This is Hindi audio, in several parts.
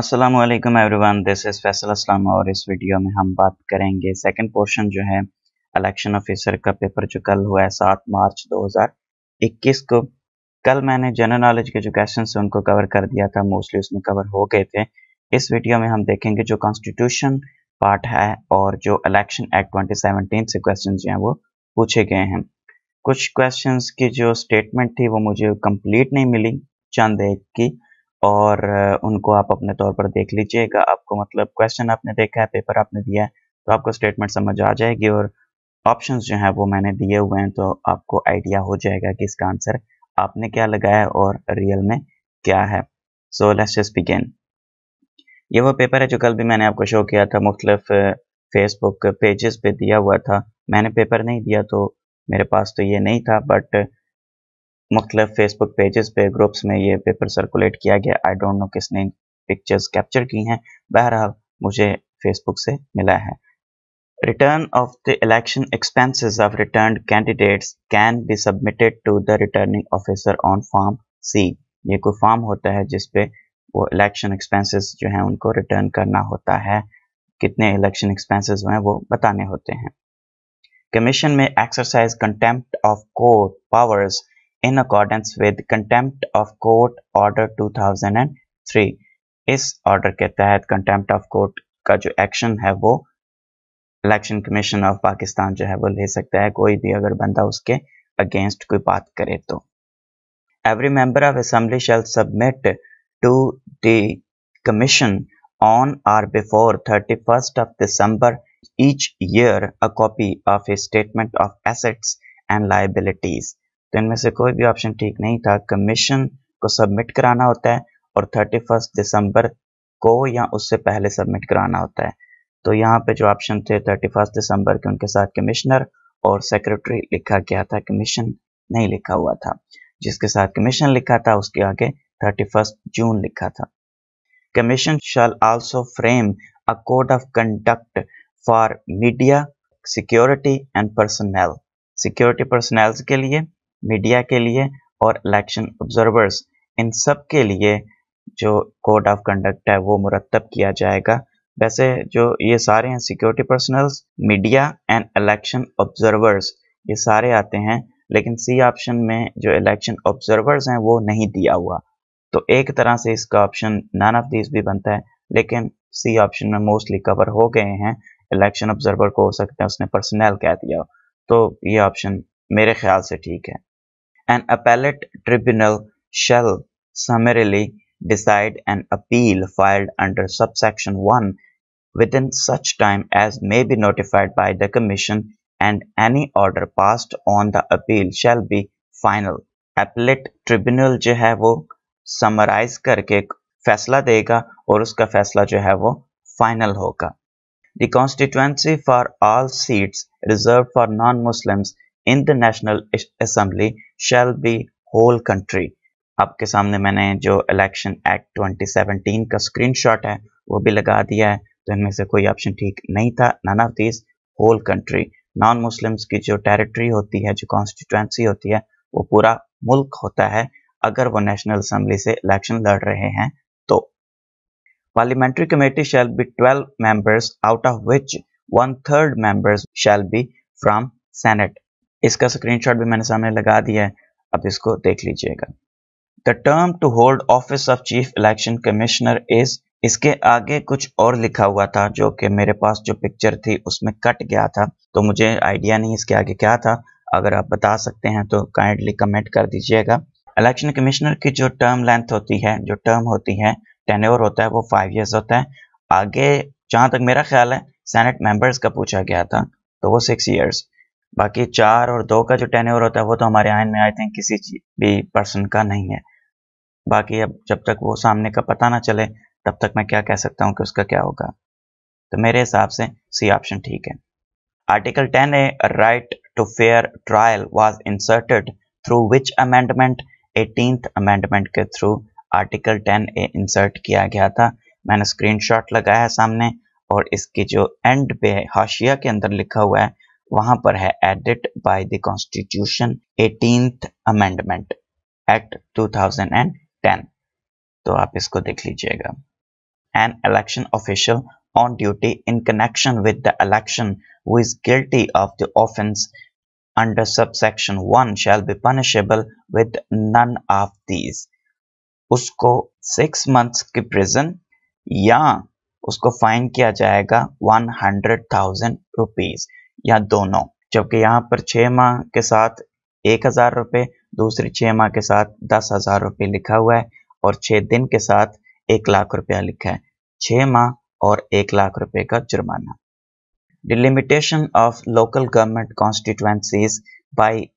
अस्सलाम वालेकुम everyone this is Faisal Aslam और इस वीडियो में हम बात करेंगे सेकंड पोर्शन जो है इलेक्शन ऑफिसर का पेपर जो कल हुआ है सात मार्च 2021 को कल मैंने जनरल नॉलेज के जो क्वेश्चन है उनको कवर कर दिया था मोस्टली उसमें कवर हो गए थे इस वीडियो में हम देखेंगे जो कॉन्स्टिट्यूशन पार्ट है और जो इलेक्शन एक्ट सेवनटीन से क्वेश्चन जो हैं वो पूछे गए हैं कुछ क्वेश्चन की जो स्टेटमेंट थी वो मुझे कंप्लीट नहीं मिली चंद एक की और उनको आप अपने तौर पर देख लीजिएगा आपको मतलब क्वेश्चन आपने देखा है पेपर आपने दिया है तो आपको स्टेटमेंट समझ आ जाएगी और ऑप्शंस जो हैं वो मैंने दिए हुए हैं तो आपको आइडिया हो जाएगा कि इसका आंसर आपने क्या लगाया और रियल में क्या है सो लेट्स जस्ट बिगिन ये वो पेपर है जो कल भी मैंने आपको शो किया था मुख्तलिफ फेसबुक पेजेस पे दिया हुआ था मैंने पेपर नहीं दिया तो मेरे पास तो ये नहीं था बट मुख्तलिफ फेसबुक पेजेस पे ग्रुप्स में ये पेपर सर्कुलेट किया गया आई डोंट नो किसने पिक्चर्स कैप्चर की हैं बहरहाल मुझे फेसबुक से मिला है return of the election expenses of return candidates can be submitted to the returning officer on form C ये कोई फॉर्म होता है जिसपे वो इलेक्शन एक्सपेंसेस जो है उनको रिटर्न करना होता है कितने इलेक्शन एक्सपेंसेस हैं वो बताने होते हैं कमीशन में exercise contempt of court powers in accordance with contempt of court order 2003 इस ऑर्डर के तहत कंटेम्प्ट ऑफ कोर्ट का जो एक्शन है वो इलेक्शन कमीशन ऑफ पाकिस्तान जो है वो ले सकता है कोई भी अगर बंदा उसके अगेंस्ट कोई बात करे तो every member of assembly shall submit to the commission on or before 31st of December each year a copy of a statement of assets and liabilities तो इनमें से कोई भी ऑप्शन ठीक नहीं था कमीशन को सबमिट कराना होता है और 31 दिसंबर को या उससे पहले सबमिट कराना होता है तो यहाँ पे जो ऑप्शन थे 31 दिसंबर के उनके साथ कमिश्नर और सेक्रेटरी लिखा गया था कमीशन नहीं लिखा हुआ था जिसके साथ कमीशन लिखा था उसके आगे थर्टी जून लिखा था commission shall also frame a code of conduct for media security and personnel security personnel के लिए मीडिया के लिए और इलेक्शन ऑब्जर्वर्स इन सब के लिए जो कोड ऑफ कंडक्ट है वो मुरतब किया जाएगा वैसे जो ये सारे हैं security personnels media and election observers ये सारे आते हैं लेकिन सी ऑप्शन में जो इलेक्शन ऑब्जर्वर्स हैं वो नहीं दिया हुआ तो एक तरह से इसका ऑप्शन नन ऑफ दिस भी बनता है लेकिन सी ऑप्शन में मोस्टली कवर हो गए हैं इलेक्शन ऑब्जर्वर को हो सकता है उसने पर्सनल कह दिया तो ये ऑप्शन मेरे ख्याल से ठीक है An appellate tribunal shall summarily decide an appeal filed under subsection 1 within such time as may be notified by the Commission and any order passed on the appeal shall be final. Appellate tribunal जो है वो summarize करके फैसला देगा और उसका फैसला जो है वो final होगा The constituency for all seats reserved for non-Muslims in the National Assembly shall be whole country आपके सामने मैंने जो इलेक्शन एक्ट 2017 का स्क्रीनशॉट है वो भी लगा दिया है तो इनमें से कोई ऑप्शन ठीक नहीं था none of this whole country non Muslims की जो टेरिटरी होती है जो कॉन्स्टिट्यूंसी होती है वो पूरा मुल्क होता है अगर वो नेशनल असम्बली से इलेक्शन लड़ रहे हैं तो parliamentary committee shall be twelve members out of which one third members shall be from senate इसका स्क्रीनशॉट भी मैंने सामने लगा दिया है अब इसको देख लीजिएगा the term to hold office of chief election commissioner is इसके आगे कुछ और लिखा हुआ था जो कि मेरे पास जो पिक्चर थी उसमें कट गया था तो मुझे आइडिया नहीं इसके आगे क्या था अगर आप बता सकते हैं तो काइंडली कमेंट कर दीजिएगा इलेक्शन कमिश्नर की जो टर्म लेंथ होती है जो टर्म होती है टेन्योर होता है वो फाइव ईयर्स होता है आगे जहाँ तक मेरा ख्याल है सेनेट मेंबर्स का पूछा गया था तो वो सिक्स ईयर्स बाकी चार और दो का जो टेन होता है वो तो हमारे आयन में आई थिंक किसी भी पर्सन का नहीं है बाकी अब जब तक वो सामने का पता ना चले तब तक मैं क्या कह सकता हूँ कि उसका क्या होगा तो मेरे हिसाब से सी ऑप्शन ठीक है article ten A right to fair trial was inserted through which amendment eighteen amendment के through article ten A insert किया गया था मैंने स्क्रीनशॉट लगाया है सामने और इसकी जो एंड पे हाशिया के अंदर लिखा हुआ है वहां पर है added by the constitution eighteenth amendment act 2010 तो आप इसको देख लीजिएगा an election official on duty in connection with the election who is guilty of the offence under subsection one shall be punishable with none of these उसको सिक्स मंथ्स की प्रिजन या उसको फाइन किया जाएगा वन हंड्रेड थाउजेंड रुपीज़ या दोनों जबकि यहाँ पर छः माह के साथ एक हज़ार रुपये दूसरी छः माह के साथ दस हज़ार रुपये लिखा हुआ है और छः दिन के साथ एक लाख रुपया लिखा है छः माह और एक लाख रुपये का जुर्माना delimitation of local government constituencies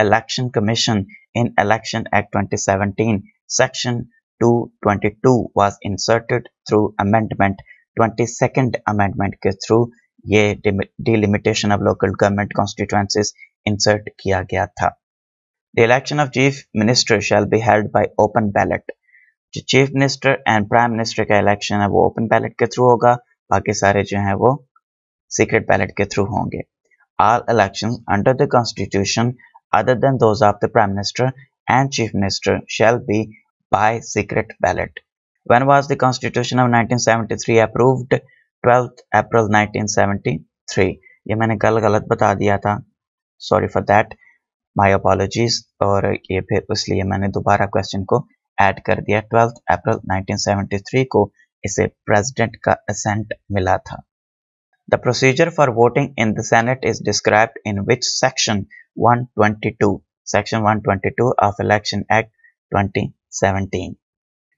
election act twenty seventeen section two twenty two was inserted through amendment twenty second amendment के थ्रू ये delimitation of local government constituencies insert किया गया था the election of chief minister shall be held by open ballot जो chief minister and prime minister का इलेक्शन है वो ओपन बैलेट के थ्रू होगा बाकी सारे जो हैं वो सीक्रेट बैलेट के थ्रू होंगे all elections under the constitution other than those of the prime minister and chief minister shall be by secret ballot when was the constitution of 1973 approved twelfth April 1973 ये मैंने कल गलत बता दिया था sorry for that my apologies और ये फिर इसलिए मैंने दोबारा क्वेश्चन को ऐड कर दिया ट्वेल्थ अप्रैल 1973 को इसे प्रेसिडेंट का असेंट मिला था the procedure for voting in the senate is describe in which section 122 section 122 of election act 2017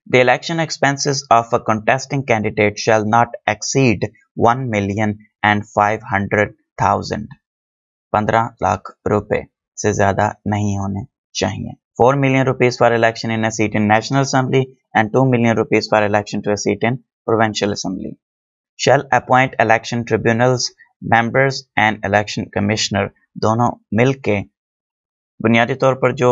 The election expenses of a contesting candidate shall not exceed 1 million and 500,000 15 lakh रुपए से ज्यादा नहीं होने चाहिए 4 million rupees for election in a seat in National Assembly and 2 million rupees for election to a seat in Provincial Assembly. Shall appoint election tribunals, members and election commissioner दोनों मिलके बुनियादी तौर पर जो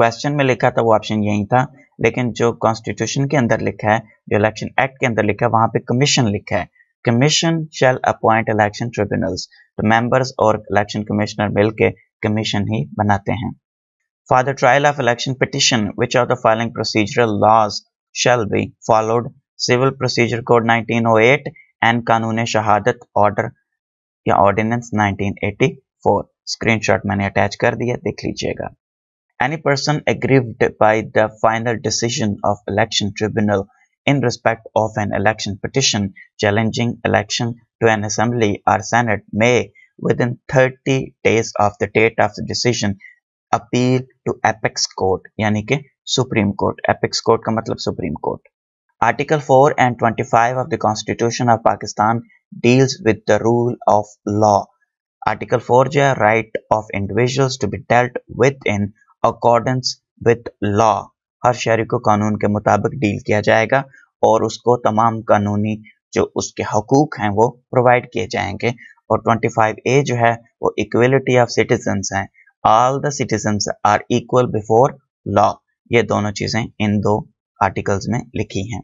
क्वेश्चन में लिखा था वो ऑप्शन यही था लेकिन जो कॉन्स्टिट्यूशन के अंदर लिखा है जो इलेक्शन एक्ट के अंदर लिखा है वहां पे कमीशन लिखा है commission shall appoint election tribunals तो मेंबर्स और इलेक्शन कमिश्नर मिलके कमीशन ही बनाते हैं for the trial of election petition which are the filing procedural laws shall be followed civil procedure code 1908 and कानून शहादत ऑर्डर या ऑर्डिनेंस 1984 स्क्रीनशॉट मैंने अटैच कर दिया देख लीजिएगा any person aggrieved by the final decision of election tribunal in respect of an election petition challenging election to an assembly or senate may within 30 days of the date of the decision appeal to apex court yani ke supreme court apex court ka matlab supreme court article 4 and 25 of the constitution of pakistan deals with the rule of law article 4 ja, right of individuals to be dealt with in accordance with law हर शहरी को कानून के मुताबिक डील किया जाएगा और उसको तमाम कानूनी जो उसके हकूक हैं वो प्रोवाइड किए जाएंगे और 25 ए जो है वो इक्वलिटी ऑफ सिटीजन हैं all the citizen are equal before law ये दोनों चीज़ें इन दो आर्टिकल्स में लिखी हैं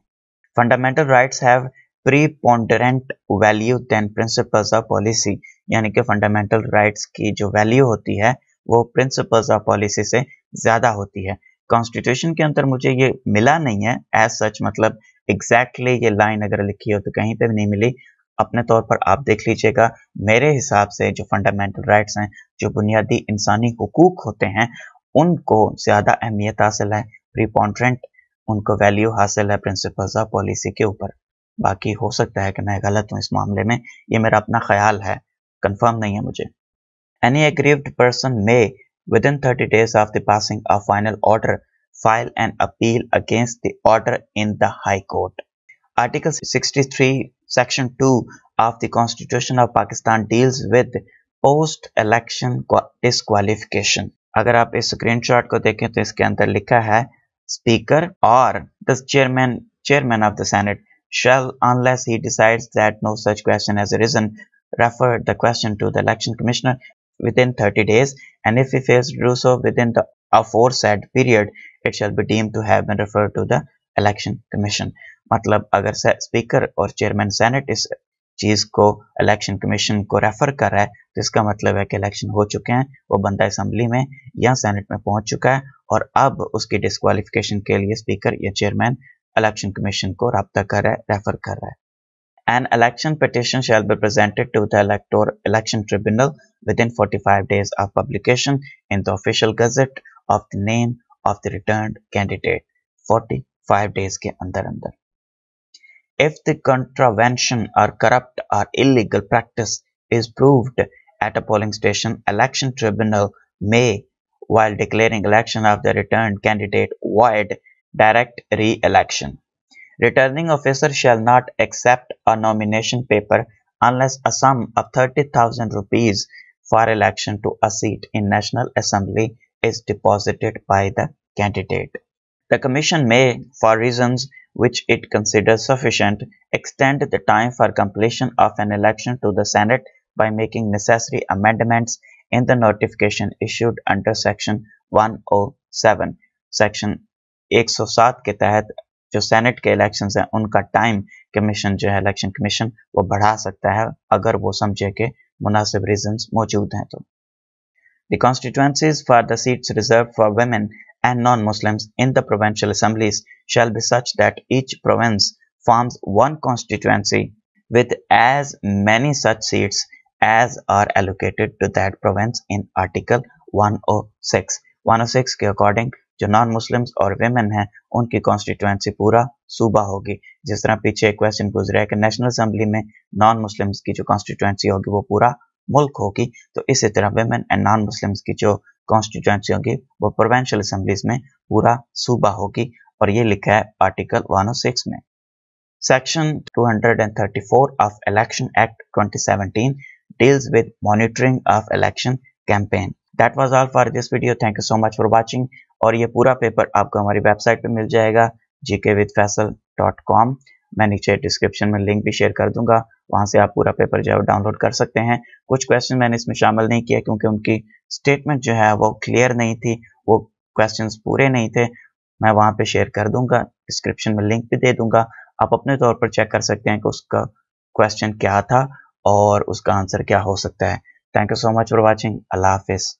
fundamental rights have preponderant value than principles of policy यानी कि फंडामेंटल राइट्स की जो वैल्यू होती है वो प्रिंसिपल्स ऑफ पॉलिसी से ज़्यादा होती है कॉन्स्टिट्यूशन के अंदर मुझे ये मिला नहीं है एज सच मतलब एग्जैक्टली exactly ये लाइन अगर लिखी हो तो कहीं पर नहीं मिली अपने तौर पर आप देख लीजिएगा मेरे हिसाब से जो फंडामेंटल राइट्स हैं जो बुनियादी इंसानी हकूक होते हैं उनको ज़्यादा अहमियत हासिल है प्रीपॉन्ट्रेंट उनको वैल्यू हासिल है प्रिंसिपल्स ऑफ पॉलिसी के ऊपर बाकी हो सकता है कि मैं गलत हूँ इस मामले में ये मेरा अपना ख्याल है कंफर्म नहीं है मुझे Any aggrieved person may, within 30 days of the passing of final order, file an appeal against the order in the High Court. Article 63, Section 2 of the Constitution of Pakistan deals with post election disqualification. अगर आप इस स्क्रीनशॉट को देखें तो इसके अंदर लिखा है स्पीकर और the chairman chairman of the senate shall unless he decides that no such question has arisen refer the question to the election commissioner within 30 days and if he fails to do so within the aforesaid period it shall be deemed to have been referred to the election commission मतलब अगर स्पीकर और चेयरमैन सेनेट इस चीज को इलेक्शन कमीशन को रेफर कर रहा है तो इसका मतलब है कि इलेक्शन हो चुके हैं वो बंदा असम्बली में या सेनेट में पहुंच चुका है और अब उसकी डिस्कालिफिकेशन के लिए स्पीकर या चेयरमैन इलेक्शन कमीशन को रबता कर रहा है रेफर कर रहा है An election petition shall be presented to the Electoral Election Tribunal within 45 days of publication in the official gazette of the name of the returned candidate 45 days ke अंदर अंदर If the contravention or corrupt or illegal practice is proved at a polling station, election tribunal may, while declaring election of the returned candidate void, direct re-election. Returning officer shall not accept a nomination paper unless a sum of 30,000 rupees for election to a seat in National Assembly is deposited by the candidate. The Commission may, for reasons which it considers sufficient, extend the time for completion of an election to the Senate by making necessary amendments in the notification issued under Section 107. Section 107 के तहत जो सेनेट के इलेक्शन हैं उनका टाइम कमीशन जो है इलेक्शन कमीशन वो बढ़ा सकता है अगर वो समझे कि मुनासिब रीजन मौजूद हैं तो the constituencies for the seats reserve for women and non Muslim in the provincial assemblies shall be such that each province forms one constituency with as many such seats as are allocated to that province in article one O six one O six के अकॉर्डिंग जो नॉन मुस्लिम्स और वेमेन हैं उनकी कॉन्स्टिट्यूएंसी पूरा सूबा होगी जिस तरह पीछे एक क्वेश्चन गुजरा है कि नेशनल असम्बली में नॉन मुस्लिम्स की जो कॉन्स्टिट्यूएंसी होगी वो पूरा मुल्क होगी तो इसी तरह वेमेन एंड नॉन मुस्लिम्स की जो कॉन्स्टिट्यूएंसी होगी वो प्रोवेंशल असम्बलीज में पूरा सूबा होगी और ये लिखा है आर्टिकल वन oh में section 234 of election act 2017 deals with monitoring of election campaign That was all for this video. Thank you so much for watching. और ये पूरा पेपर आपको हमारी वेबसाइट पे मिल जाएगा GK with Faisal dot com मैं नीचे डिस्क्रिप्शन में लिंक भी शेयर कर दूंगा वहां से आप पूरा पेपर जो है डाउनलोड कर सकते हैं कुछ क्वेश्चन मैंने इसमें शामिल नहीं किया क्योंकि उनकी स्टेटमेंट जो है वो क्लियर नहीं थी वो क्वेश्चन पूरे नहीं थे मैं वहां पे शेयर कर दूंगा डिस्क्रिप्शन में लिंक भी दे दूंगा आप अपने तौर पर चेक कर सकते हैं कि उसका क्वेश्चन क्या था और उसका आंसर क्या हो सकता है thank you so much for watching अल्लाह हाफिज़